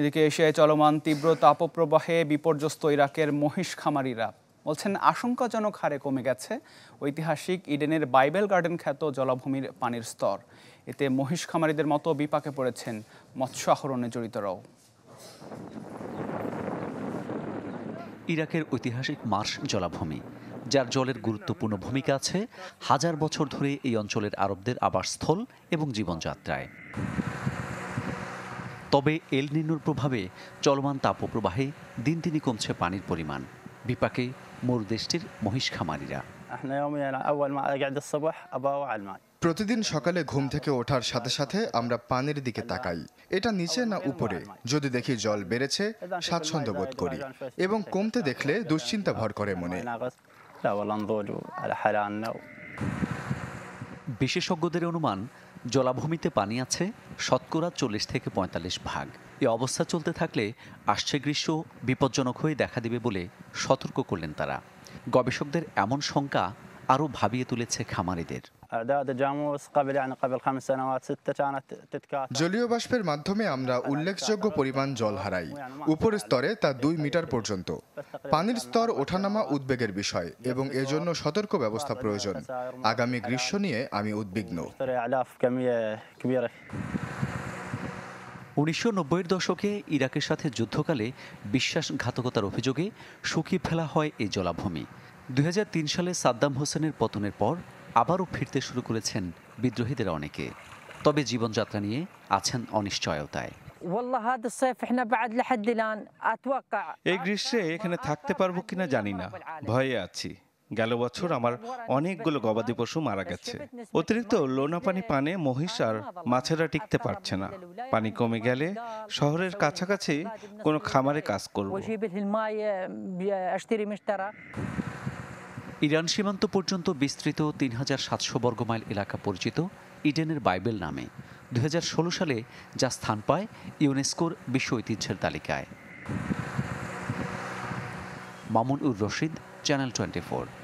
এদিকে এশিয়ায় চলমান তীব্র তাপপ্রবাহে বিপর্যস্ত ইরাকের মহিষ খামারিরা বলছেন আশঙ্কাজনক হারে কমে গেছে ঐতিহাসিক ইডেনের বাইবেল গার্ডেন খ্যাত জলাভূমির পানির স্তর এতে মহিষ খামারিদের মতো বিপাকে পড়েছেন মৎস্য আহরণে জড়িতরাও ইরাকের ঐতিহাসিক মার্শ জলাভূমি যার জলের গুরুত্বপূর্ণ ভূমিকা আছে হাজার বছর ধরে এই অঞ্চলের আরবদের আবাসস্থল এবং জীবনযাত্রায় তবে এল প্রভাবে চলমান তাপপ্রবাহে দিন দিনই কমছে পানির পরিমাণ বিপাকে মোর দেশটির মহিষ খামারিরা প্রতিদিন সকালে ঘুম থেকে ওঠার সাথে সাথে আমরা পানির দিকে তাকাই এটা নিচে না উপরে যদি দেখি জল বেড়েছে স্বাচ্ছন্দ্য বোধ করি এবং কমতে দেখলে দুশ্চিন্তা ভর করে মনে বিশেষজ্ঞদের অনুমান জলাভূমিতে পানি আছে শতকরা চল্লিশ থেকে পঁয়তাল্লিশ ভাগ এ অবস্থা চলতে থাকলে আসছে গ্রীষ্ম বিপজ্জনক হয়ে দেখা দেবে বলে সতর্ক করলেন তারা গবেষকদের এমন শঙ্কা আরও ভাবিয়ে তুলেছে খামারিদের জলীয় বাষ্পের মাধ্যমে আমরা উল্লেখযোগ্য পরিমাণ জল হারাই উপরের স্তরে তা দুই মিটার পর্যন্ত পানির স্তর ওঠানামা উদ্বেগের বিষয় এবং এজন্য সতর্ক ব্যবস্থা প্রয়োজন আগামী গ্রীষ্ম নিয়ে আমি উদ্বিগ্ন উনিশশো নব্বইয়ের দশকে ইরাকের সাথে যুদ্ধকালে বিশ্বাসঘাতকতার অভিযোগে শুকিয়ে ফেলা হয় এই জলাভূমি দুই সালে সাদ্দাম হোসেনের পতনের পর আবারও ফিরতে শুরু করেছেন বিদ্রোহীদের অনেকে তবে জীবনযাত্রা নিয়ে আছেন অনিশ্চয়তায় এই গ্রীষ্মে এখানে থাকতে পারবো কিনা জানি না ভয়ে আছি গেল বছর আমার অনেকগুলো গবাদি পশু মারা গেছে অতিরিক্ত লোনা পানি পানে মহিষ আর মাছেরা টিকতে পারছে না পানি কমে গেলে শহরের কাছাকাছি কোনো খামারে কাজ করব ইরান সীমান্ত পর্যন্ত বিস্তৃত তিন হাজার সাতশো বর্গমাইল এলাকা পরিচিত ইডেনের বাইবেল নামে দু সালে যা স্থান পায় ইউনেস্কোর বিশ্ব ঐতিহ্যের তালিকায় মামুন উর রশিদ চ্যানেল টোয়েন্টি